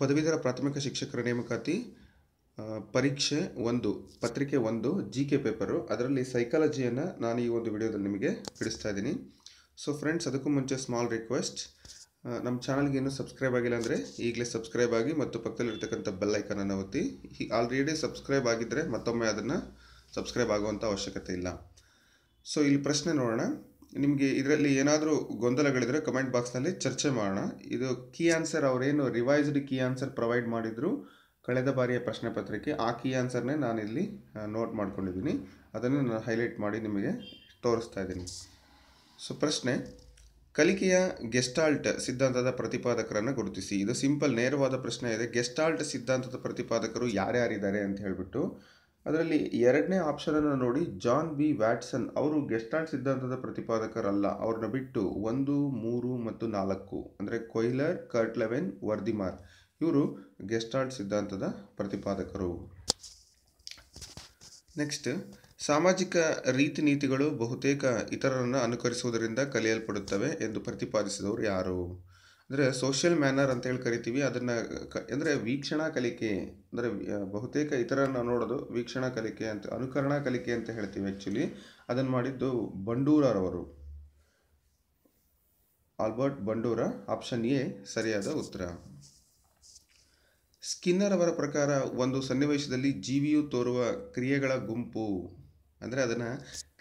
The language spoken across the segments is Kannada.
ಪದವೀಧರ ಪ್ರಾಥಮಿಕ ಶಿಕ್ಷಕರ ನೇಮಕಾತಿ ಪರೀಕ್ಷೆ ಒಂದು ಪತ್ರಿಕೆ ಒಂದು ಜಿ ಕೆ ಪೇಪರು ಅದರಲ್ಲಿ ಸೈಕಾಲಜಿಯನ್ನು ನಾನು ಈ ಒಂದು ವಿಡಿಯೋದಲ್ಲಿ ನಿಮಗೆ ಬಿಡಿಸ್ತಾ ಇದ್ದೀನಿ ಸೊ ಫ್ರೆಂಡ್ಸ್ ಅದಕ್ಕೂ ಮುಂಚೆ ಸ್ಮಾಲ್ ರಿಕ್ವೆಸ್ಟ್ ನಮ್ಮ ಚಾನಲ್ಗೆ ಏನು ಸಬ್ಸ್ಕ್ರೈಬ್ ಆಗಿಲ್ಲ ಅಂದರೆ ಈಗಲೇ ಸಬ್ಸ್ಕ್ರೈಬ್ ಆಗಿ ಮತ್ತು ಪಕ್ಕದಲ್ಲಿರ್ತಕ್ಕಂಥ ಬೆಲ್ಲೈಕನನ್ನು ಒತ್ತಿ ಆಲ್ರೆಡಿ ಸಬ್ಸ್ಕ್ರೈಬ್ ಆಗಿದ್ದರೆ ಮತ್ತೊಮ್ಮೆ ಅದನ್ನು ಸಬ್ಸ್ಕ್ರೈಬ್ ಆಗುವಂಥ ಅವಶ್ಯಕತೆ ಇಲ್ಲ ಸೊ ಇಲ್ಲಿ ಪ್ರಶ್ನೆ ನೋಡೋಣ ನಿಮಗೆ ಇದರಲ್ಲಿ ಏನಾದರೂ ಗೊಂದಲಗಳಿದ್ರೆ ಕಮೆಂಟ್ ಬಾಕ್ಸ್ನಲ್ಲಿ ಚರ್ಚೆ ಮಾಡೋಣ ಇದು ಕೀ ಆನ್ಸರ್ ಅವರೇನು ರಿವೈಸ್ಡ್ ಕೀ ಆನ್ಸರ್ ಪ್ರೊವೈಡ್ ಮಾಡಿದ್ರು ಕಳೆದ ಬಾರಿಯ ಪ್ರಶ್ನೆ ಪತ್ರಿಕೆ ಆ ಕೀ ಆನ್ಸರ್ನೇ ಇಲ್ಲಿ ನೋಟ್ ಮಾಡ್ಕೊಂಡಿದ್ದೀನಿ ಅದನ್ನು ನಾನು ಹೈಲೈಟ್ ಮಾಡಿ ನಿಮಗೆ ತೋರಿಸ್ತಾ ಇದ್ದೀನಿ ಸೊ ಪ್ರಶ್ನೆ ಕಲಿಕೆಯ ಗೆಸ್ಟಾಲ್ಟ್ ಸಿದ್ಧಾಂತದ ಪ್ರತಿಪಾದಕರನ್ನು ಗುರುತಿಸಿ ಇದು ಸಿಂಪಲ್ ನೇರವಾದ ಪ್ರಶ್ನೆ ಇದೆ ಗೆಸ್ಟಾಲ್ಟ್ ಸಿದ್ಧಾಂತದ ಪ್ರತಿಪಾದಕರು ಯಾರ್ಯಾರಿದ್ದಾರೆ ಅಂತ ಹೇಳಿಬಿಟ್ಟು ಅದರಲ್ಲಿ ಎರಡನೇ ಆಪ್ಷನ್ ಅನ್ನು ನೋಡಿ ಜಾನ್ ಬಿ ವ್ಯಾಟ್ಸನ್ ಅವರು ಗೆಸ್ಟಾಲ್ಟ್ ಸಿದ್ಧಾಂತದ ಪ್ರತಿಪಾದಕರಲ್ಲ ಅವ್ರನ್ನ ಬಿಟ್ಟು ಒಂದು ಮೂರು ಮತ್ತು ನಾಲ್ಕು ಅಂದರೆ ಕೊಯ್ಲರ್ ಲೆವೆನ್ ವರ್ದಿಮಾರ್ ಇವರು ಗೆಸ್ಟಾಲ್ಟ್ ಸಿದ್ಧಾಂತದ ಪ್ರತಿಪಾದಕರು ನೆಕ್ಸ್ಟ್ ಸಾಮಾಜಿಕ ರೀತಿ ನೀತಿಗಳು ಬಹುತೇಕ ಇತರರನ್ನು ಅನುಕರಿಸುವುದರಿಂದ ಕಲಿಯಲ್ಪಡುತ್ತವೆ ಎಂದು ಪ್ರತಿಪಾದಿಸಿದವರು ಯಾರು ಅಂದರೆ ಸೋಷಿಯಲ್ ಮ್ಯಾನರ್ ಅಂತೇಳಿ ಕರಿತೀವಿ ಅದನ್ನು ಕ ಅಂದರೆ ವೀಕ್ಷಣಾ ಕಲಿಕೆ ಅಂದರೆ ಬಹುತೇಕ ಇತರನ್ನು ನೋಡೋದು ವೀಕ್ಷಣಾ ಕಲಿಕೆ ಅಂತ ಅನುಕರಣಾ ಕಲಿಕೆ ಅಂತ ಹೇಳ್ತೀವಿ ಆ್ಯಕ್ಚುಲಿ ಅದನ್ನು ಮಾಡಿದ್ದು ಬಂಡೂರವರು ಆಲ್ಬರ್ಟ್ ಬಂಡೂರ ಆಪ್ಷನ್ ಎ ಸರಿಯಾದ ಉತ್ತರ ಸ್ಕಿನ್ನರ್ ಅವರ ಪ್ರಕಾರ ಒಂದು ಸನ್ನಿವೇಶದಲ್ಲಿ ಜೀವಿಯು ತೋರುವ ಕ್ರಿಯೆಗಳ ಗುಂಪು ಅಂದರೆ ಅದನ್ನು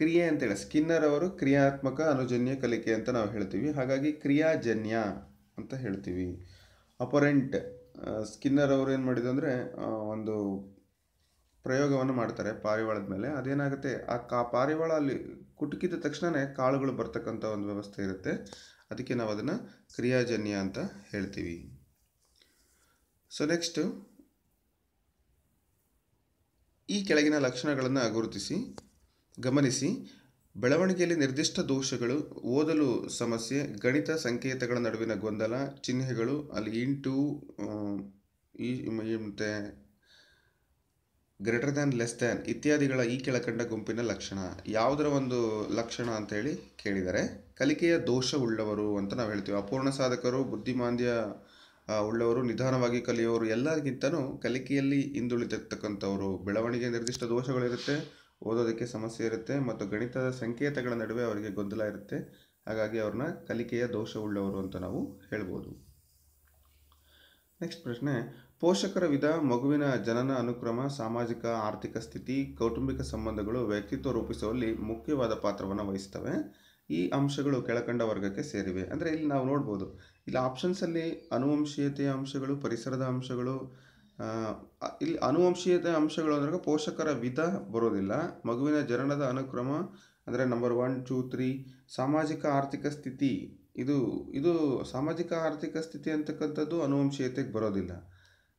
ಕ್ರಿಯೆ ಅಂತೇಳಿ ಸ್ಕಿನ್ನರ್ ಅವರು ಕ್ರಿಯಾತ್ಮಕ ಅನುಜನ್ಯ ಕಲಿಕೆ ಅಂತ ನಾವು ಹೇಳ್ತೀವಿ ಹಾಗಾಗಿ ಕ್ರಿಯಾಜನ್ಯ ಅಂತ ಹೇಳ್ತೀವಿ ಅಪರೆಂಟ್ ಸ್ಕಿನ್ನರ್ ಅವರು ಏನು ಮಾಡಿದ್ರು ಅಂದರೆ ಒಂದು ಪ್ರಯೋಗವನ್ನು ಮಾಡ್ತಾರೆ ಪಾರಿವಾಳದ ಮೇಲೆ ಅದೇನಾಗುತ್ತೆ ಆ ಕಾ ಪಾರಿವಾಳ ಅಲ್ಲಿ ಕುಟುಕಿದ ತಕ್ಷಣವೇ ಕಾಳುಗಳು ಬರ್ತಕ್ಕಂಥ ಒಂದು ವ್ಯವಸ್ಥೆ ಇರುತ್ತೆ ಅದಕ್ಕೆ ನಾವು ಅದನ್ನು ಕ್ರಿಯಾಜನ್ಯ ಅಂತ ಹೇಳ್ತೀವಿ ಸೊ ನೆಕ್ಸ್ಟು ಈ ಕೆಳಗಿನ ಲಕ್ಷಣಗಳನ್ನು ಗುರುತಿಸಿ ಗಮನಿಸಿ ಬೆಳವಣಿಗೆಯಲ್ಲಿ ನಿರ್ದಿಷ್ಟ ದೋಷಗಳು ಓದಲು ಸಮಸ್ಯೆ ಗಣಿತ ಸಂಕೇತಗಳ ನಡುವಿನ ಗೊಂದಲ ಚಿಹ್ನೆಗಳು ಅಲ್ಲಿ ಇಂಟು ಈ ಮತ್ತು ಗ್ರೇಟರ್ ದ್ಯಾನ್ ಲೆಸ್ ದ್ಯಾನ್ ಇತ್ಯಾದಿಗಳ ಈ ಕೆಳಕಂಡ ಗುಂಪಿನ ಲಕ್ಷಣ ಯಾವುದರ ಒಂದು ಲಕ್ಷಣ ಅಂತೇಳಿ ಕೇಳಿದರೆ ಕಲಿಕೆಯ ದೋಷ ಉಳ್ಳವರು ಅಂತ ನಾವು ಹೇಳ್ತೀವಿ ಅಪೂರ್ಣ ಸಾಧಕರು ಬುದ್ಧಿಮಾಂದ್ಯ ಉಳ್ಳವರು ನಿಧಾನವಾಗಿ ಕಲಿಯೋರು ಎಲ್ಲರಿಗಿಂತನೂ ಕಲಿಕೆಯಲ್ಲಿ ಹಿಂದುಳಿದಿರ್ತಕ್ಕಂಥವರು ಬೆಳವಣಿಗೆ ನಿರ್ದಿಷ್ಟ ದೋಷಗಳಿರುತ್ತೆ ಓದೋದಕ್ಕೆ ಸಮಸ್ಯೆ ಇರುತ್ತೆ ಮತ್ತು ಗಣಿತದ ಸಂಕೇತಗಳ ನಡುವೆ ಅವರಿಗೆ ಗೊಂದಲ ಇರುತ್ತೆ ಹಾಗಾಗಿ ಅವ್ರನ್ನ ಕಲಿಕೆಯ ದೋಷವುಳ್ಳವರು ಅಂತ ನಾವು ಹೇಳ್ಬೋದು ನೆಕ್ಸ್ಟ್ ಪ್ರಶ್ನೆ ಪೋಷಕರ ವಿಧ ಮಗುವಿನ ಜನನ ಅನುಕ್ರಮ ಸಾಮಾಜಿಕ ಆರ್ಥಿಕ ಸ್ಥಿತಿ ಕೌಟುಂಬಿಕ ಸಂಬಂಧಗಳು ವ್ಯಕ್ತಿತ್ವ ರೂಪಿಸುವಲ್ಲಿ ಮುಖ್ಯವಾದ ಪಾತ್ರವನ್ನು ವಹಿಸ್ತವೆ ಈ ಅಂಶಗಳು ಕೆಳಕಂಡ ವರ್ಗಕ್ಕೆ ಸೇರಿವೆ ಅಂದರೆ ಇಲ್ಲಿ ನಾವು ನೋಡ್ಬೋದು ಇಲ್ಲಿ ಆಪ್ಷನ್ಸಲ್ಲಿ ಅನುವಂಶೀಯತೆಯ ಅಂಶಗಳು ಪರಿಸರದ ಅಂಶಗಳು ಇಲ್ಲಿ ಅನುವಂಶೀಯತೆ ಅಂಶಗಳು ಅಂದ್ರೆ ಪೋಷಕರ ವಿಧ ಬರೋದಿಲ್ಲ ಮಗುವಿನ ಜನನದ ಅನುಕ್ರಮ ಅಂದರೆ ನಂಬರ್ ಒನ್ ಟೂ ತ್ರೀ ಸಾಮಾಜಿಕ ಆರ್ಥಿಕ ಸ್ಥಿತಿ ಇದು ಇದು ಸಾಮಾಜಿಕ ಆರ್ಥಿಕ ಸ್ಥಿತಿ ಅಂತಕ್ಕಂಥದ್ದು ಅನುವಂಶೀಯತೆಗೆ ಬರೋದಿಲ್ಲ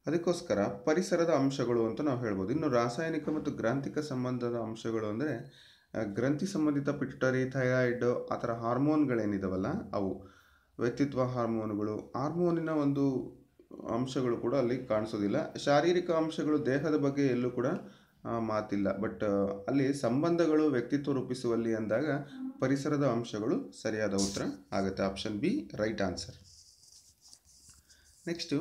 ಅದಕ್ಕೋಸ್ಕರ ಪರಿಸರದ ಅಂಶಗಳು ಅಂತ ನಾವು ಹೇಳ್ಬೋದು ಇನ್ನು ರಾಸಾಯನಿಕ ಮತ್ತು ಗ್ರಾಂಥಿಕ ಸಂಬಂಧದ ಅಂಶಗಳು ಅಂದರೆ ಗ್ರಂಥಿ ಸಂಬಂಧಿತ ಪಿಟ್ಟರಿ ಥೈರಾಯ್ಡ್ ಆ ಥರ ಹಾರ್ಮೋನ್ಗಳೇನಿದಾವಲ್ಲ ಅವು ವ್ಯಕ್ತಿತ್ವ ಹಾರ್ಮೋನುಗಳು ಹಾರ್ಮೋನಿನ ಒಂದು ಅಂಶಗಳು ಕೂಡ ಅಲ್ಲಿ ಕಾಣಿಸೋದಿಲ್ಲ ಶಾರೀರಿಕ ಅಂಶಗಳು ದೇಹದ ಬಗ್ಗೆ ಎಲ್ಲೂ ಕೂಡ ಮಾತಿಲ್ಲ ಬಟ್ ಅಲ್ಲಿ ಸಂಬಂಧಗಳು ವ್ಯಕ್ತಿತ್ವ ರೂಪಿಸುವಲ್ಲಿ ಅಂದಾಗ ಪರಿಸರದ ಅಂಶಗಳು ಸರಿಯಾದ ಉತ್ತರ ಆಗುತ್ತೆ option B right answer next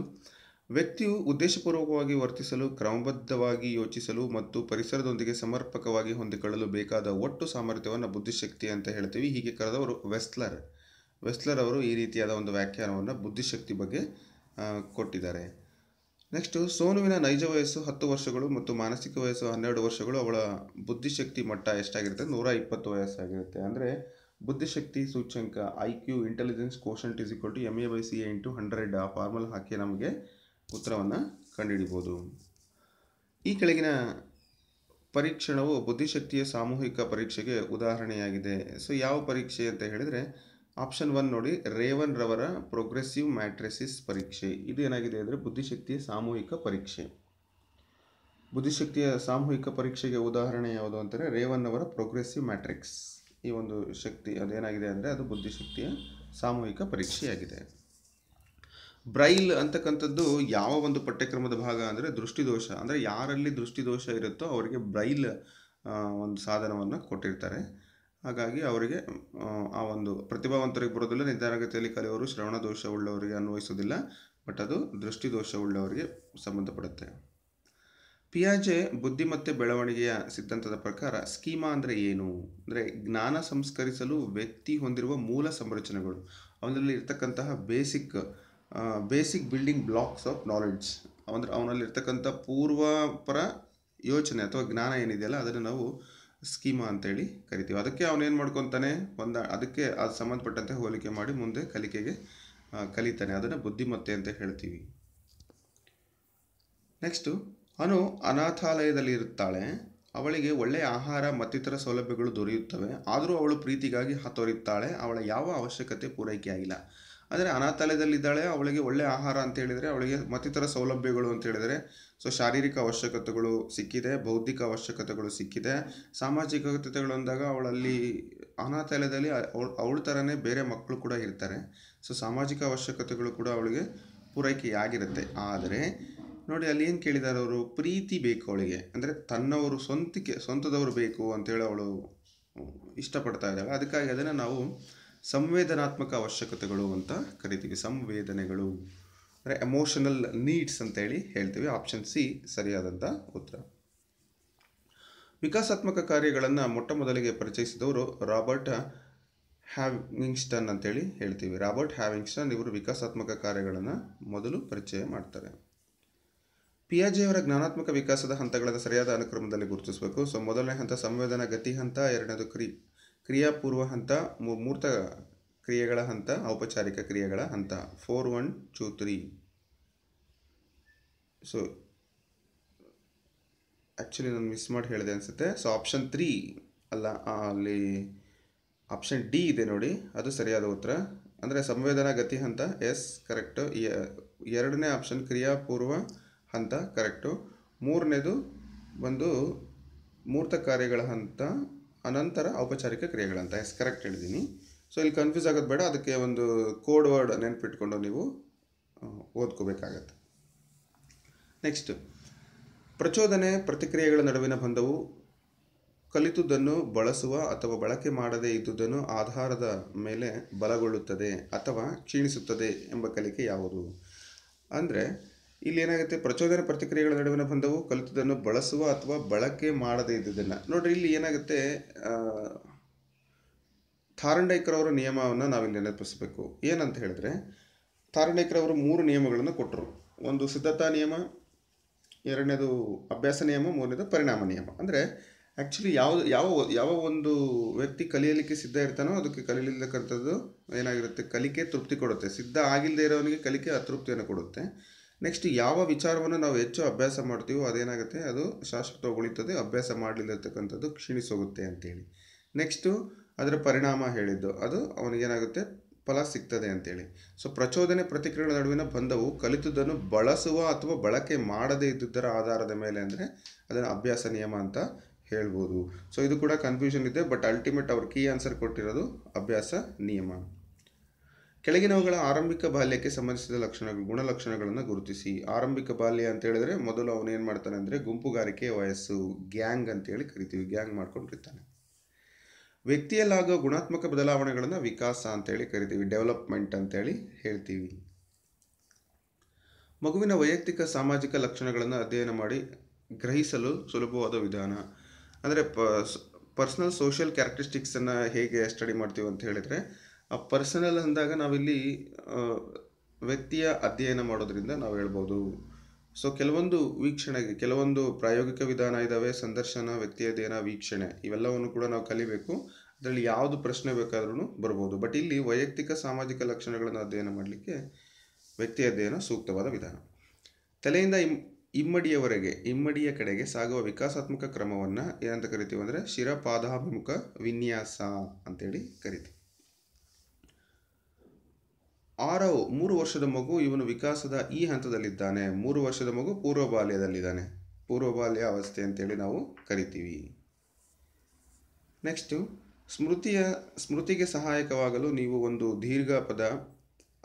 ವ್ಯಕ್ತಿಯು ಉದ್ದೇಶಪೂರ್ವಕವಾಗಿ ವರ್ತಿಸಲು ಕ್ರಮಬದ್ಧವಾಗಿ ಯೋಚಿಸಲು ಮತ್ತು ಪರಿಸರದೊಂದಿಗೆ ಸಮರ್ಪಕವಾಗಿ ಹೊಂದಿಕೊಳ್ಳಲು ಬೇಕಾದ ಒಟ್ಟು ಸಾಮರ್ಥ್ಯವನ್ನು ಬುದ್ಧಿಶಕ್ತಿ ಅಂತ ಹೇಳ್ತೀವಿ ಹೀಗೆ ಕರೆದವರು ವೆಸ್ಲರ್ ವೆಸ್ಲರ್ ಅವರು ಈ ರೀತಿಯಾದ ಒಂದು ವ್ಯಾಖ್ಯಾನವನ್ನು ಬುದ್ಧಿಶಕ್ತಿ ಬಗ್ಗೆ ಕೊಟ್ಟಿದ್ದಾರೆ ನೆಕ್ಸ್ಟು ಸೋನುವಿನ ನೈಜ ವಯಸ್ಸು ಹತ್ತು ವರ್ಷಗಳು ಮತ್ತು ಮಾನಸಿಕ ವಯಸ್ಸು ಹನ್ನೆರಡು ವರ್ಷಗಳು ಅವಳ ಬುದ್ಧಿಶಕ್ತಿ ಮಟ್ಟ ಎಷ್ಟಾಗಿರುತ್ತೆ ನೂರ ಇಪ್ಪತ್ತು ವಯಸ್ಸಾಗಿರುತ್ತೆ ಅಂದರೆ ಬುದ್ಧಿಶಕ್ತಿ ಸೂಚ್ಯಂಕ I Q intelligence quotient is equal to M A Y C A into hundred ಆ ಫಾರ್ಮಲ್ ಹಾಕಿ ನಮಗೆ ಉತ್ತರವನ್ನು ಕಂಡುಹಿಡಿಬೋದು ಈ ಕೆಳಗಿನ ಪರೀಕ್ಷಣವು ಬುದ್ಧಿಶಕ್ತಿಯ ಸಾಮೂಹಿಕ ಪರೀಕ್ಷೆಗೆ ಉದಾಹರಣೆಯಾಗಿದೆ ಸೊ ಯಾವ ಪರೀಕ್ಷೆ ಅಂತ ಹೇಳಿದರೆ ಆಪ್ಷನ್ ಒನ್ ನೋಡಿ ರೇವನ್ ರವರ ಪ್ರೋಗ್ರೆಸಿವ್ ಮ್ಯಾಟ್ರಿಸಿಸ್ ಪರೀಕ್ಷೆ ಇದು ಏನಾಗಿದೆ ಅಂದರೆ ಬುದ್ಧಿಶಕ್ತಿಯ ಸಾಮೂಹಿಕ ಪರೀಕ್ಷೆ ಬುದ್ಧಿಶಕ್ತಿಯ ಸಾಮೂಹಿಕ ಪರೀಕ್ಷೆಗೆ ಉದಾಹರಣೆ ಯಾವುದು ಅಂತಂದರೆ ರೇವನ್ ಅವರ ಪ್ರೋಗ್ರೆಸಿವ್ ಮ್ಯಾಟ್ರಿಕ್ಸ್ ಈ ಒಂದು ಶಕ್ತಿ ಅದೇನಾಗಿದೆ ಅಂದರೆ ಅದು ಬುದ್ಧಿಶಕ್ತಿಯ ಸಾಮೂಹಿಕ ಪರೀಕ್ಷೆಯಾಗಿದೆ ಬ್ರೈಲ್ ಅಂತಕ್ಕಂಥದ್ದು ಯಾವ ಒಂದು ಪಠ್ಯಕ್ರಮದ ಭಾಗ ಅಂದರೆ ದೃಷ್ಟಿದೋಷ ಅಂದರೆ ಯಾರಲ್ಲಿ ದೃಷ್ಟಿದೋಷ ಇರುತ್ತೋ ಅವರಿಗೆ ಬ್ರೈಲ್ ಒಂದು ಸಾಧನವನ್ನು ಕೊಟ್ಟಿರ್ತಾರೆ ಹಾಗಾಗಿ ಅವರಿಗೆ ಆ ಒಂದು ಪ್ರತಿಭಾವಂತರಿಗೆ ಬರೋದಿಲ್ಲ ನಿಧಾನಗತಿಯಲ್ಲಿ ಕಲಿಯವರು ಶ್ರವಣ ದೋಷವುಳ್ಳವರಿಗೆ ಅನ್ವಯಿಸೋದಿಲ್ಲ ಬಟ್ ಅದು ದೃಷ್ಟಿ ದೋಷವುಳ್ಳವರಿಗೆ ಸಂಬಂಧಪಡುತ್ತೆ ಪಿಯಾಜೆ ಬುದ್ಧಿಮತ್ತೆ ಬೆಳವಣಿಗೆಯ ಸಿದ್ಧಾಂತದ ಪ್ರಕಾರ ಸ್ಕೀಮಾ ಅಂದರೆ ಏನು ಅಂದರೆ ಜ್ಞಾನ ಸಂಸ್ಕರಿಸಲು ವ್ಯಕ್ತಿ ಹೊಂದಿರುವ ಮೂಲ ಸಂರಚನೆಗಳು ಅವನಲ್ಲಿ ಇರ್ತಕ್ಕಂತಹ basic basic building blocks of knowledge ಅಂದರೆ ಅವನಲ್ಲಿ ಪೂರ್ವಪರ ಯೋಚನೆ ಅಥವಾ ಜ್ಞಾನ ಏನಿದೆಯಲ್ಲ ಅದನ್ನು ನಾವು ಸ್ಕೀಮಾ ಅಂತೇಳಿ ಕರಿತೀವಿ ಅದಕ್ಕೆ ಅವನೇನು ಮಾಡ್ಕೊತಾನೆ ಒಂದು ಅದಕ್ಕೆ ಅದು ಸಂಬಂಧಪಟ್ಟಂತೆ ಹೋಲಿಕೆ ಮಾಡಿ ಮುಂದೆ ಕಲಿಕೆಗೆ ಕಲಿತಾನೆ ಅದನ್ನು ಬುದ್ಧಿಮತ್ತೆ ಅಂತ ಹೇಳ್ತೀವಿ ನೆಕ್ಸ್ಟು ಅನು ಅನಾಥಾಲಯದಲ್ಲಿ ಇರುತ್ತಾಳೆ ಅವಳಿಗೆ ಒಳ್ಳೆಯ ಆಹಾರ ಮತ್ತಿತರ ಸೌಲಭ್ಯಗಳು ದೊರೆಯುತ್ತವೆ ಆದರೂ ಅವಳು ಪ್ರೀತಿಗಾಗಿ ಹತೋರಿತ್ತಾಳೆ ಅವಳ ಯಾವ ಅವಶ್ಯಕತೆ ಪೂರೈಕೆ ಆಗಿಲ್ಲ ಅಂದರೆ ಅನಾಥಾಲಯದಲ್ಲಿದ್ದಾಳೆ ಅವಳಿಗೆ ಒಳ್ಳೆಯ ಆಹಾರ ಅಂತ ಹೇಳಿದರೆ ಅವಳಿಗೆ ಮತ್ತಿತರ ಸೌಲಭ್ಯಗಳು ಅಂತ ಹೇಳಿದರೆ ಸೊ ಶಾರೀರಿಕ ಅವಶ್ಯಕತೆಗಳು ಸಿಕ್ಕಿದೆ ಬೌದ್ಧಿಕ ಅವಶ್ಯಕತೆಗಳು ಸಿಕ್ಕಿದೆ ಸಾಮಾಜಿಕ ಅಗತ್ಯತೆಗಳು ಅಂದಾಗ ಅವಳಲ್ಲಿ ಅನಾಥಾಲಯದಲ್ಲಿ ಅವಳ ಅವಳ ಥರನೇ ಬೇರೆ ಮಕ್ಕಳು ಕೂಡ ಇರ್ತಾರೆ ಸೊ ಸಾಮಾಜಿಕ ಅವಶ್ಯಕತೆಗಳು ಕೂಡ ಅವಳಿಗೆ ಪೂರೈಕೆಯಾಗಿರುತ್ತೆ ಆದರೆ ನೋಡಿ ಅಲ್ಲಿ ಏನು ಕೇಳಿದ್ದಾರೆ ಅವರು ಪ್ರೀತಿ ಬೇಕು ಅವಳಿಗೆ ಅಂದರೆ ತನ್ನವರು ಸ್ವಂತಕ್ಕೆ ಸ್ವಂತದವರು ಬೇಕು ಅಂತೇಳಿ ಅವಳು ಇಷ್ಟಪಡ್ತಾ ಇದ್ದಾಳೆ ಅದಕ್ಕಾಗಿ ಅದನ್ನು ನಾವು ಸಂವೇದನಾತ್ಮಕ ಅವಶ್ಯಕತೆಗಳು ಅಂತ ಕರಿತೀವಿ ಸಂವೇದನೆಗಳು ಅಂದರೆ ಎಮೋಷನಲ್ ನೀಡ್ಸ್ ಅಂತೇಳಿ ಹೇಳ್ತೀವಿ ಆಪ್ಷನ್ ಸಿ ಸರಿಯಾದಂಥ ಉತ್ತರ ವಿಕಾಸಾತ್ಮಕ ಕಾರ್ಯಗಳನ್ನು ಮೊಟ್ಟ ಮೊದಲಿಗೆ ಪರಿಚಯಿಸಿದವರು ರಾಬರ್ಟ್ ಹ್ಯಾವಿಂಗ್ಸ್ಟನ್ ಅಂತೇಳಿ ಹೇಳ್ತೀವಿ ರಾಬರ್ಟ್ ಹ್ಯಾವಿಂಗ್ಸ್ಟನ್ ಇವರು ವಿಕಾಸಾತ್ಮಕ ಕಾರ್ಯಗಳನ್ನು ಮೊದಲು ಪರಿಚಯ ಮಾಡ್ತಾರೆ ಪಿಯಾಜಿಯವರ ಜ್ಞಾನಾತ್ಮಕ ವಿಕಾಸದ ಹಂತಗಳನ್ನು ಸರಿಯಾದ ಅನುಕ್ರಮದಲ್ಲಿ ಗುರುತಿಸಬೇಕು ಸೊ ಮೊದಲನೇ ಹಂತ ಸಂವೇದನಾ ಗತಿ ಹಂತ ಎರಡನೇದು ಕ್ರಿ ಕ್ರಿಯಾಪೂರ್ವ ಹಂತ ಮೂರ್ತ ಕ್ರಿಯೆಗಳ ಹಂತ ಔಪಚಾರಿಕ ಕ್ರಿಯೆಗಳ ಹಂತ four one two three so actually ನಾನು ಮಿಸ್ ಮಾಡಿ ಹೇಳಿದೆ ಅನಿಸುತ್ತೆ ಸೊ ಆಪ್ಷನ್ ತ್ರೀ ಅಲ್ಲ ಅಲ್ಲಿ ಆಪ್ಷನ್ ಡಿ ಇದೆ ನೋಡಿ ಅದು ಸರಿಯಾದ ಉತ್ತರ ಅಂದರೆ ಸಂವೇದನಾ ಗತಿ ಹಂತ ಎಸ್ ಕರೆಕ್ಟು ಎರಡನೇ ಆಪ್ಷನ್ ಕ್ರಿಯಾಪೂರ್ವ ಹಂತ ಕರೆಕ್ಟು ಮೂರನೇದು ಬಂದು ಮೂರ್ತ ಕಾರ್ಯಗಳ ಹಂತ ಅನಂತರ ಔಪಚಾರಿಕ ಕ್ರಿಯೆಗಳಂತ ಎಸ್ ಕರೆಕ್ಟ್ ಹೇಳಿದ್ದೀನಿ ಸೊ ಇಲ್ಲಿ ಕನ್ಫ್ಯೂಸ್ ಆಗೋದು ಬೇಡ ಅದಕ್ಕೆ ಒಂದು ಕೋಡ್ ವರ್ಡ್ ನೆನಪಿಟ್ಕೊಂಡು ನೀವು ಓದ್ಕೋಬೇಕಾಗತ್ತೆ ನೆಕ್ಸ್ಟ್ ಪ್ರಚೋದನೆ ಪ್ರತಿಕ್ರಿಯೆಗಳ ನಡುವಿನ ಬಂಧವು ಕಲಿತುದನ್ನು ಬಳಸುವ ಅಥವಾ ಬಳಕೆ ಮಾಡದೇ ಇದ್ದುದನ್ನು ಆಧಾರದ ಮೇಲೆ ಬಲಗೊಳ್ಳುತ್ತದೆ ಅಥವಾ ಕ್ಷೀಣಿಸುತ್ತದೆ ಎಂಬ ಕಲಿಕೆ ಯಾವುದು ಅಂದರೆ ಇಲ್ಲಿ ಏನಾಗುತ್ತೆ ಪ್ರಚೋದನೆ ಪ್ರತಿಕ್ರಿಯೆಗಳ ನಡುವಿನ ಬಂಧವು ಕಲಿತುದನ್ನು ಬಳಸುವ ಅಥವಾ ಬಳಕೆ ಮಾಡದೇ ಇದ್ದುದನ್ನು ನೋಡಿರಿ ಇಲ್ಲಿ ಏನಾಗುತ್ತೆ ಥಾರಂಡೈಕರವರ ನಿಯಮವನ್ನು ನಾವಿಲ್ಲಿ ನೆನಪಿಸಬೇಕು ಏನಂತ ಹೇಳಿದ್ರೆ ಥಾರಂಡೈಕರವರು ಮೂರು ನಿಯಮಗಳನ್ನು ಕೊಟ್ಟರು ಒಂದು ಸಿದ್ಧತಾ ನಿಯಮ ಎರಡನೇದು ಅಭ್ಯಾಸ ನಿಯಮ ಮೂರನೇದು ಪರಿಣಾಮ ನಿಯಮ ಅಂದರೆ ಆ್ಯಕ್ಚುಲಿ ಯಾವ ಯಾವ ಯಾವ ಒಂದು ವ್ಯಕ್ತಿ ಕಲಿಯಲಿಕ್ಕೆ ಸಿದ್ಧ ಇರ್ತಾನೋ ಅದಕ್ಕೆ ಕಲಿಯಲಿಲ್ಲಕ್ಕಂಥದ್ದು ಏನಾಗಿರುತ್ತೆ ಕಲಿಕೆ ತೃಪ್ತಿ ಕೊಡುತ್ತೆ ಸಿದ್ಧ ಆಗಿಲ್ಲದೆ ಇರೋವನಿಗೆ ಕಲಿಕೆ ಅತೃಪ್ತಿಯನ್ನು ಕೊಡುತ್ತೆ ನೆಕ್ಸ್ಟ್ ಯಾವ ವಿಚಾರವನ್ನು ನಾವು ಹೆಚ್ಚು ಅಭ್ಯಾಸ ಮಾಡ್ತೀವೋ ಅದೇನಾಗುತ್ತೆ ಅದು ಶಾಶ್ವತ ಉಳಿತದೆ ಅಭ್ಯಾಸ ಮಾಡಲಿಲ್ಲ ಇರ್ತಕ್ಕಂಥದ್ದು ಕ್ಷೀಣಿಸೋಗುತ್ತೆ ಅಂತೇಳಿ ನೆಕ್ಸ್ಟು ಅದರ ಪರಿಣಾಮ ಹೇಳಿದ್ದು ಅದು ಅವನಿಗೇನಾಗುತ್ತೆ ಫಲ ಸಿಗ್ತದೆ ಅಂತೇಳಿ ಸೊ ಪ್ರಚೋದನೆ ಪ್ರತಿಕ್ರಿಯೆಗಳ ನಡುವಿನ ಬಂಧವು ಕಲಿತುದನ್ನು ಬಳಸುವ ಅಥವಾ ಬಳಕೆ ಮಾಡದೇ ಇದ್ದುದರ ಆಧಾರದ ಮೇಲೆ ಅಂದರೆ ಅದನ್ನು ಅಭ್ಯಾಸ ನಿಯಮ ಅಂತ ಹೇಳ್ಬೋದು ಸೊ ಇದು ಕೂಡ ಕನ್ಫ್ಯೂಷನ್ ಇದೆ ಬಟ್ ಅಲ್ಟಿಮೇಟ್ ಅವ್ರ ಕೀ ಆನ್ಸರ್ ಕೊಟ್ಟಿರೋದು ಅಭ್ಯಾಸ ನಿಯಮ ಕೆಳಗಿನವುಗಳ ಆರಂಭಿಕ ಬಾಲ್ಯಕ್ಕೆ ಸಂಬಂಧಿಸಿದ ಲಕ್ಷಣ ಗುಣಲಕ್ಷಣಗಳನ್ನು ಗುರುತಿಸಿ ಆರಂಭಿಕ ಬಾಲ್ಯ ಅಂತ ಹೇಳಿದ್ರೆ ಮೊದಲು ಅವನೇನು ಮಾಡ್ತಾನೆ ಅಂದರೆ ಗುಂಪುಗಾರಿಕೆ ವಯಸ್ಸು ಗ್ಯಾಂಗ್ ಅಂತೇಳಿ ಕರಿತೀವಿ ಗ್ಯಾಂಗ್ ಮಾಡ್ಕೊಂಡಿರ್ತಾನೆ ವ್ಯಕ್ತಿಯಲ್ಲಾಗೋ ಗುಣಾತ್ಮಕ ಬದಲಾವಣೆಗಳನ್ನು ವಿಕಾಸ ಅಂತೇಳಿ ಕರಿತೀವಿ ಡೆವಲಪ್ಮೆಂಟ್ ಅಂತೇಳಿ ಹೇಳ್ತೀವಿ ಮಗುವಿನ ವೈಯಕ್ತಿಕ ಸಾಮಾಜಿಕ ಲಕ್ಷಣಗಳನ್ನು ಅಧ್ಯಯನ ಮಾಡಿ ಗ್ರಹಿಸಲು ಸುಲಭವಾದ ವಿಧಾನ ಅಂದರೆ ಪರ್ಸನಲ್ ಸೋಷಿಯಲ್ ಕ್ಯಾರೆಕ್ಟರಿಸ್ಟಿಕ್ಸನ್ನು ಹೇಗೆ ಸ್ಟಡಿ ಮಾಡ್ತೀವಿ ಅಂತ ಹೇಳಿದರೆ ಆ ಪರ್ಸನಲ್ ಅಂದಾಗ ನಾವಿಲ್ಲಿ ವ್ಯಕ್ತಿಯ ಅಧ್ಯಯನ ಮಾಡೋದರಿಂದ ನಾವು ಹೇಳ್ಬೋದು ಸೊ ಕೆಲವೊಂದು ವೀಕ್ಷಣೆಗೆ ಕೆಲವೊಂದು ಪ್ರಾಯೋಗಿಕ ವಿಧಾನ ಇದ್ದಾವೆ ಸಂದರ್ಶನ ವ್ಯಕ್ತಿಯ ಅಧ್ಯಯನ ವೀಕ್ಷಣೆ ಇವೆಲ್ಲವನ್ನು ಕೂಡ ನಾವು ಕಲಿಬೇಕು ಅದರಲ್ಲಿ ಯಾವುದು ಪ್ರಶ್ನೆ ಬೇಕಾದ್ರೂ ಬರ್ಬೋದು ಬಟ್ ಇಲ್ಲಿ ವೈಯಕ್ತಿಕ ಸಾಮಾಜಿಕ ಲಕ್ಷಣಗಳನ್ನು ಅಧ್ಯಯನ ಮಾಡಲಿಕ್ಕೆ ವ್ಯಕ್ತಿ ಅಧ್ಯಯನ ಸೂಕ್ತವಾದ ವಿಧಾನ ತಲೆಯಿಂದ ಇಮ್ ಇಮ್ಮಡಿಯವರೆಗೆ ಇಮ್ಮಡಿಯ ಕಡೆಗೆ ಸಾಗುವ ವಿಕಾಸಾತ್ಮಕ ಕ್ರಮವನ್ನು ಏನಂತ ಕರಿತೀವಿ ಅಂದರೆ ಪಾದಾಭಿಮುಖ ವಿನ್ಯಾಸ ಅಂತೇಳಿ ಕರಿತೀವಿ ಆರವ್ ಮೂರು ವರ್ಷದ ಮಗು ಇವನು ವಿಕಾಸದ ಈ ಹಂತದಲ್ಲಿದ್ದಾನೆ ಮೂರು ವರ್ಷದ ಮಗು ಪೂರ್ವ ಬಾಲ್ಯದಲ್ಲಿದ್ದಾನೆ ಪೂರ್ವ ಅವಸ್ಥೆ ಅಂತೇಳಿ ನಾವು ಕರಿತೀವಿ ನೆಕ್ಸ್ಟು ಸ್ಮೃತಿಯ ಸ್ಮೃತಿಗೆ ಸಹಾಯಕವಾಗಲು ನೀವು ಒಂದು ದೀರ್ಘ ಪದ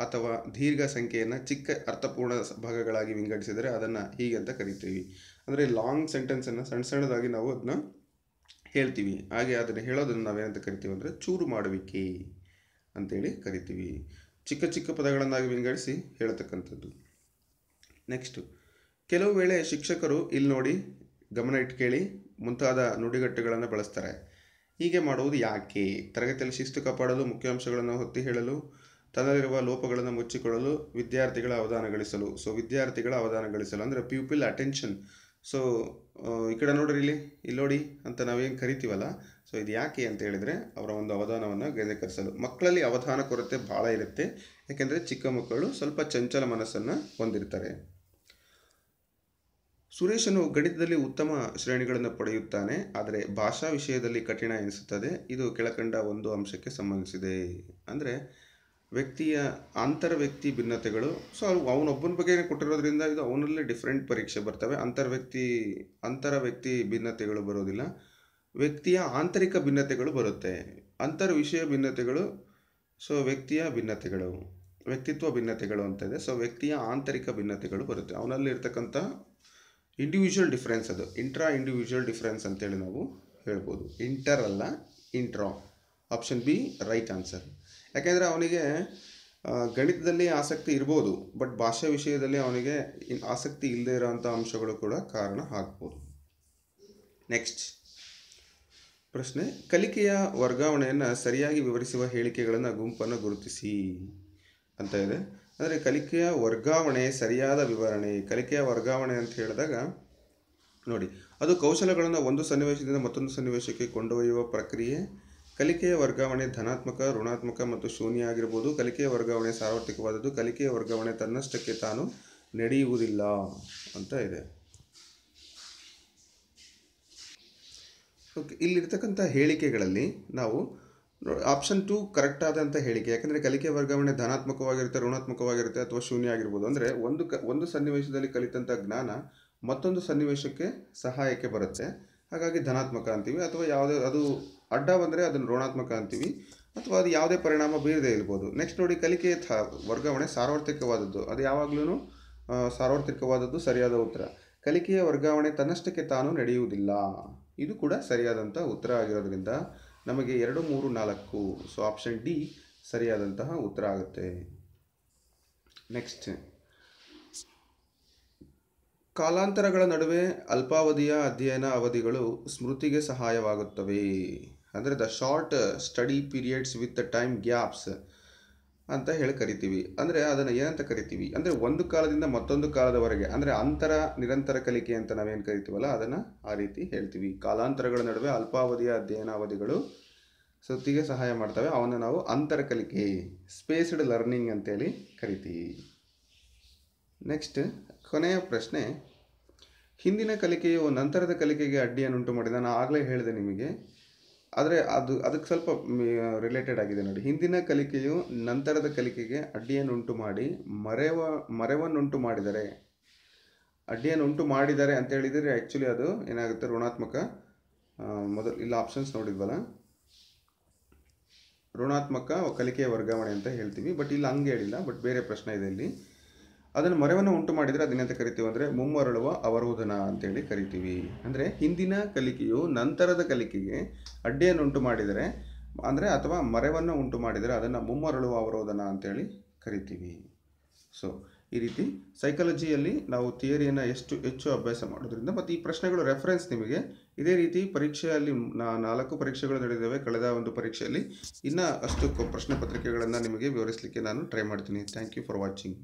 ಅಥವಾ ದೀರ್ಘ ಸಂಖ್ಯೆಯನ್ನು ಚಿಕ್ಕ ಅರ್ಥಪೂರ್ಣ ಭಾಗಗಳಾಗಿ ವಿಂಗಡಿಸಿದರೆ ಅದನ್ನು ಹೀಗೆ ಅಂತ ಕರಿತೀವಿ ಅಂದರೆ ಲಾಂಗ್ ಸೆಂಟೆನ್ಸನ್ನು ಸಣ್ಣ ಸಣ್ಣದಾಗಿ ನಾವು ಅದನ್ನ ಹೇಳ್ತೀವಿ ಹಾಗೆ ಅದನ್ನು ಹೇಳೋದನ್ನು ನಾವೇನಂತ ಕರಿತೀವಿ ಅಂದರೆ ಚೂರು ಮಾಡುವಿಕೆ ಅಂತೇಳಿ ಕರಿತೀವಿ ಚಿಕ್ಕ ಚಿಕ್ಕ ಪದಗಳನ್ನಾಗಿ ವಿಂಗಡಿಸಿ ಹೇಳತಕ್ಕಂಥದ್ದು ನೆಕ್ಸ್ಟು ಕೆಲವು ವೇಳೆ ಶಿಕ್ಷಕರು ಇಲ್ಲಿ ನೋಡಿ ಗಮನ ಇಟ್ಕೇಳಿ ಮುಂತಾದ ನುಡಿಗಟ್ಟುಗಳನ್ನು ಬಳಸ್ತಾರೆ ಹೀಗೆ ಮಾಡುವುದು ಯಾಕೆ ತರಗತಿಯಲ್ಲಿ ಶಿಸ್ತು ಕಾಪಾಡಲು ಮುಖ್ಯಾಂಶಗಳನ್ನು ಹೊತ್ತಿ ಹೇಳಲು ತನ್ನಲ್ಲಿರುವ ಲೋಪಗಳನ್ನು ಮುಚ್ಚಿಕೊಳ್ಳಲು ವಿದ್ಯಾರ್ಥಿಗಳ ಅವಧಾನ ಗಳಿಸಲು ಸೊ ವಿದ್ಯಾರ್ಥಿಗಳ ಅವಧಾನ ಗಳಿಸಲು ಅಂದರೆ ಪ್ಯೂಪಿಲ್ ಅಟೆನ್ಷನ್ ಸೊ ಈ ಕಡೆ ನೋಡ್ರಿ ಇಲ್ಲಿ ಇಲ್ಲಿ ನೋಡಿ ಅಂತ ನಾವೇನು ಕರಿತೀವಲ್ಲ ಸೊ ಇದು ಯಾಕೆ ಅಂತ ಹೇಳಿದರೆ ಅವರ ಒಂದು ಅವಧಾನವನ್ನು ಕರೆಸಲು ಮಕ್ಕಳಲ್ಲಿ ಅವಧಾನ ಕೊರತೆ ಭಾಳ ಇರುತ್ತೆ ಯಾಕೆಂದರೆ ಚಿಕ್ಕ ಮಕ್ಕಳು ಸ್ವಲ್ಪ ಚಂಚಲ ಮನಸ್ಸನ್ನು ಹೊಂದಿರ್ತಾರೆ ಸುರೇಶನು ಗಣಿತದಲ್ಲಿ ಉತ್ತಮ ಶ್ರೇಣಿಗಳನ್ನು ಪಡೆಯುತ್ತಾನೆ ಆದರೆ ಭಾಷಾ ವಿಷಯದಲ್ಲಿ ಕಠಿಣ ಎನಿಸುತ್ತದೆ ಇದು ಕೆಳಕಂಡ ಒಂದು ಅಂಶಕ್ಕೆ ಸಂಬಂಧಿಸಿದೆ ಅಂದರೆ ವ್ಯಕ್ತಿಯ ಅಂತರ್ ವ್ಯಕ್ತಿ ಭಿನ್ನತೆಗಳು ಸೊ ಅವನೊಬ್ಬನ ಬಗ್ಗೆ ಕೊಟ್ಟಿರೋದ್ರಿಂದ ಇದು ಅವನಲ್ಲೇ ಡಿಫ್ರೆಂಟ್ ಪರೀಕ್ಷೆ ಬರ್ತವೆ ಅಂತರ್ ವ್ಯಕ್ತಿ ಅಂತರ ವ್ಯಕ್ತಿ ಭಿನ್ನತೆಗಳು ಬರೋದಿಲ್ಲ ವ್ಯಕ್ತಿಯ ಆಂತರಿಕ ಭಿನ್ನತೆಗಳು ಬರುತ್ತೆ ಅಂತರ್ ವಿಷಯ ಭಿನ್ನತೆಗಳು ಸೊ ವ್ಯಕ್ತಿಯ ಭಿನ್ನತೆಗಳು ವ್ಯಕ್ತಿತ್ವ ಭಿನ್ನತೆಗಳು ಅಂತ ಇದೆ ಸೊ ವ್ಯಕ್ತಿಯ ಆಂತರಿಕ ಭಿನ್ನತೆಗಳು ಬರುತ್ತೆ ಅವನಲ್ಲಿ ಅವನಲ್ಲಿರ್ತಕ್ಕಂಥ ಇಂಡಿವಿಜುವಲ್ ಡಿಫ್ರೆನ್ಸ್ ಅದು ಇಂಟ್ರಾ ಇಂಡಿವಿಜುವಲ್ ಡಿಫ್ರೆನ್ಸ್ ಅಂತೇಳಿ ನಾವು ಹೇಳ್ಬೋದು ಇಂಟರ್ ಅಲ್ಲ intra option B right answer ಯಾಕೆಂದರೆ ಅವನಿಗೆ ಗಣಿತದಲ್ಲಿ ಆಸಕ್ತಿ ಇರ್ಬೋದು ಬಟ್ ಭಾಷೆ ವಿಷಯದಲ್ಲಿ ಅವನಿಗೆ ಆಸಕ್ತಿ ಇಲ್ಲದೇ ಇರೋವಂಥ ಅಂಶಗಳು ಕೂಡ ಕಾರಣ ಆಗ್ಬೋದು ನೆಕ್ಸ್ಟ್ ಪ್ರಶ್ನೆ ಕಲಿಕೆಯ ವರ್ಗಾವಣೆಯನ್ನು ಸರಿಯಾಗಿ ವಿವರಿಸುವ ಹೇಳಿಕೆಗಳನ್ನು ಗುಂಪನ್ನು ಗುರುತಿಸಿ ಅಂತ ಇದೆ ಅಂದರೆ ಕಲಿಕೆಯ ವರ್ಗಾವಣೆ ಸರಿಯಾದ ವಿವರಣೆ ಕಲಿಕೆಯ ವರ್ಗಾವಣೆ ಅಂತ ಹೇಳಿದಾಗ ನೋಡಿ ಅದು ಕೌಶಲಗಳನ್ನು ಒಂದು ಸನ್ನಿವೇಶದಿಂದ ಮತ್ತೊಂದು ಸನ್ನಿವೇಶಕ್ಕೆ ಕೊಂಡೊಯ್ಯುವ ಪ್ರಕ್ರಿಯೆ ಕಲಿಕೆಯ ವರ್ಗಾವಣೆ ಧನಾತ್ಮಕ ಋಣಾತ್ಮಕ ಮತ್ತು ಶೂನ್ಯ ಆಗಿರ್ಬೋದು ಕಲಿಕೆಯ ವರ್ಗಾವಣೆ ಸಾರ್ವತ್ರಿಕವಾದದ್ದು ಕಲಿಕೆಯ ವರ್ಗಾವಣೆ ತನ್ನಷ್ಟಕ್ಕೆ ತಾನು ನಡೆಯುವುದಿಲ್ಲ ಅಂತ ಇದೆ ಸೊ ಇಲ್ಲಿರ್ತಕ್ಕಂಥ ಹೇಳಿಕೆಗಳಲ್ಲಿ ನಾವು ಆಪ್ಷನ್ ಟು ಕರೆಕ್ಟ್ ಆದಂಥ ಹೇಳಿಕೆ ಯಾಕಂದರೆ ಕಲಿಕೆ ವರ್ಗಾವಣೆ ಧನಾತ್ಮಕವಾಗಿರುತ್ತೆ ಋಣಾತ್ಮಕವಾಗಿರುತ್ತೆ ಅಥವಾ ಶೂನ್ಯ ಆಗಿರ್ಬೋದು ಅಂದರೆ ಒಂದು ಕ ಒಂದು ಸನ್ನಿವೇಶದಲ್ಲಿ ಕಲಿತಂಥ ಜ್ಞಾನ ಮತ್ತೊಂದು ಸನ್ನಿವೇಶಕ್ಕೆ ಸಹಾಯಕ್ಕೆ ಬರುತ್ತೆ ಹಾಗಾಗಿ ಧನಾತ್ಮಕ ಅಂತೀವಿ ಅಥವಾ ಯಾವುದೇ ಅದು ಅಡ್ಡ ಬಂದರೆ ಅದನ್ನು ಋಣಾತ್ಮಕ ಅಂತೀವಿ ಅಥವಾ ಅದು ಯಾವುದೇ ಪರಿಣಾಮ ಬೀರದೇ ಇರ್ಬೋದು ನೆಕ್ಸ್ಟ್ ನೋಡಿ ಕಲಿಕೆ ಥ ವರ್ಗಾವಣೆ ಸಾರ್ವತ್ರಿಕವಾದದ್ದು ಅದು ಯಾವಾಗಲೂ ಸಾರ್ವತ್ರಿಕವಾದದ್ದು ಸರಿಯಾದ ಉತ್ತರ ಕಲಿಕೆಯ ವರ್ಗಾವಣೆ ತನ್ನಷ್ಟಕ್ಕೆ ತಾನು ನಡೆಯುವುದಿಲ್ಲ ಇದು ಕೂಡ ಸರಿಯಾದಂಥ ಉತ್ತರ ಆಗಿರೋದ್ರಿಂದ ನಮಗೆ ಎರಡು ಮೂರು ನಾಲ್ಕು ಸೊ ಆಪ್ಷನ್ ಡಿ ಸರಿಯಾದಂತಹ ಉತ್ತರ ಆಗುತ್ತೆ ನೆಕ್ಸ್ಟ್ ಕಾಲಾಂತರಗಳ ನಡುವೆ ಅಲ್ಪಾವಧಿಯ ಅಧ್ಯಯನ ಅವಧಿಗಳು ಸ್ಮೃತಿಗೆ ಸಹಾಯವಾಗುತ್ತವೆ ಅಂದರೆ the short study periods with time gaps ಅಂತ ಹೇಳಿ ಕರಿತೀವಿ ಅಂದರೆ ಅದನ್ನು ಏನಂತ ಕರಿತೀವಿ ಅಂದರೆ ಒಂದು ಕಾಲದಿಂದ ಮತ್ತೊಂದು ಕಾಲದವರೆಗೆ ಅಂದರೆ ಅಂತರ ನಿರಂತರ ಕಲಿಕೆ ಅಂತ ನಾವೇನು ಕರಿತೀವಲ್ಲ ಅದನ್ನು ಆ ರೀತಿ ಹೇಳ್ತೀವಿ ಕಾಲಾಂತರಗಳ ನಡುವೆ ಅಲ್ಪಾವಧಿಯ ಅಧ್ಯಯನಾವಧಿಗಳು ಸುತ್ತಿಗೆ ಸಹಾಯ ಮಾಡ್ತವೆ ಅವನ್ನು ನಾವು ಅಂತರ ಕಲಿಕೆ ಸ್ಪೇಸ್ಡ್ ಲರ್ನಿಂಗ್ ಅಂತೇಳಿ ಕರಿತೀವಿ ನೆಕ್ಸ್ಟ್ ಕೊನೆಯ ಪ್ರಶ್ನೆ ಹಿಂದಿನ ಕಲಿಕೆಯು ನಂತರದ ಕಲಿಕೆಗೆ ಅಡ್ಡಿಯನ್ನುಂಟು ಮಾಡಿದ ನಾನು ಆಗಲೇ ಹೇಳಿದೆ ನಿಮಗೆ ಆದರೆ ಅದು ಅದಕ್ಕೆ ಸ್ವಲ್ಪ ರಿಲೇಟೆಡ್ ಆಗಿದೆ ನೋಡಿ ಹಿಂದಿನ ಕಲಿಕೆಯು ನಂತರದ ಕಲಿಕೆಗೆ ಅಡ್ಡಿಯನ್ನುಂಟು ಮಾಡಿ ಮರೆವ ಮರೆವನ್ನುಂಟು ಮಾಡಿದರೆ ಅಡ್ಡಿಯನ್ನುಂಟು ಮಾಡಿದರೆ ಅಂತ ಹೇಳಿದರೆ ಆ್ಯಕ್ಚುಲಿ ಅದು ಏನಾಗುತ್ತೆ ಋಣಾತ್ಮಕ ಮೊದಲು ಇಲ್ಲ ಆಪ್ಷನ್ಸ್ ನೋಡಿದ್ವಲ್ಲ ಋಣಾತ್ಮಕ ಕಲಿಕೆಯ ವರ್ಗಾವಣೆ ಅಂತ ಹೇಳ್ತೀವಿ ಬಟ್ ಇಲ್ಲಿ ಹಂಗೆ ಹೇಳಿಲ್ಲ ಬಟ್ ಬೇರೆ ಪ್ರಶ್ನೆ ಇದೆ ಇಲ್ಲಿ ಅದನ್ನು ಮರವನ್ನು ಉಂಟು ಮಾಡಿದರೆ ಅದನ್ನೆಂತ ಕರಿತೀವಿ ಅಂದರೆ ಮುಮ್ಮರಳುವ ಅವರೋಧನ ಅಂತೇಳಿ ಕರಿತೀವಿ ಅಂದರೆ ಹಿಂದಿನ ಕಲಿಕೆಯು ನಂತರದ ಕಲಿಕೆಗೆ ಅಡ್ಡಿಯನ್ನು ಉಂಟು ಮಾಡಿದರೆ ಅಂದರೆ ಅಥವಾ ಮರವನ್ನು ಉಂಟು ಮಾಡಿದರೆ ಅದನ್ನು ಮುಮ್ಮರಳುವ ಅವರೋಧನ ಅಂತೇಳಿ ಕರಿತೀವಿ ಸೊ ಈ ರೀತಿ ಸೈಕಾಲಜಿಯಲ್ಲಿ ನಾವು ಥಿಯರಿಯನ್ನು ಎಷ್ಟು ಹೆಚ್ಚು ಅಭ್ಯಾಸ ಮಾಡೋದ್ರಿಂದ ಮತ್ತು ಈ ಪ್ರಶ್ನೆಗಳು ರೆಫರೆನ್ಸ್ ನಿಮಗೆ ಇದೇ ರೀತಿ ಪರೀಕ್ಷೆಯಲ್ಲಿ ನಾಲ್ಕು ಪರೀಕ್ಷೆಗಳು ನಡೆದಿವೆ ಕಳೆದ ಒಂದು ಪರೀಕ್ಷೆಯಲ್ಲಿ ಇನ್ನೂ ಅಷ್ಟು ಪ್ರಶ್ನೆ ಪತ್ರಿಕೆಗಳನ್ನು ನಿಮಗೆ ವಿವರಿಸಲಿಕ್ಕೆ ನಾನು ಟ್ರೈ ಮಾಡ್ತೀನಿ ಥ್ಯಾಂಕ್ ಯು ಫಾರ್ ವಾಚಿಂಗ್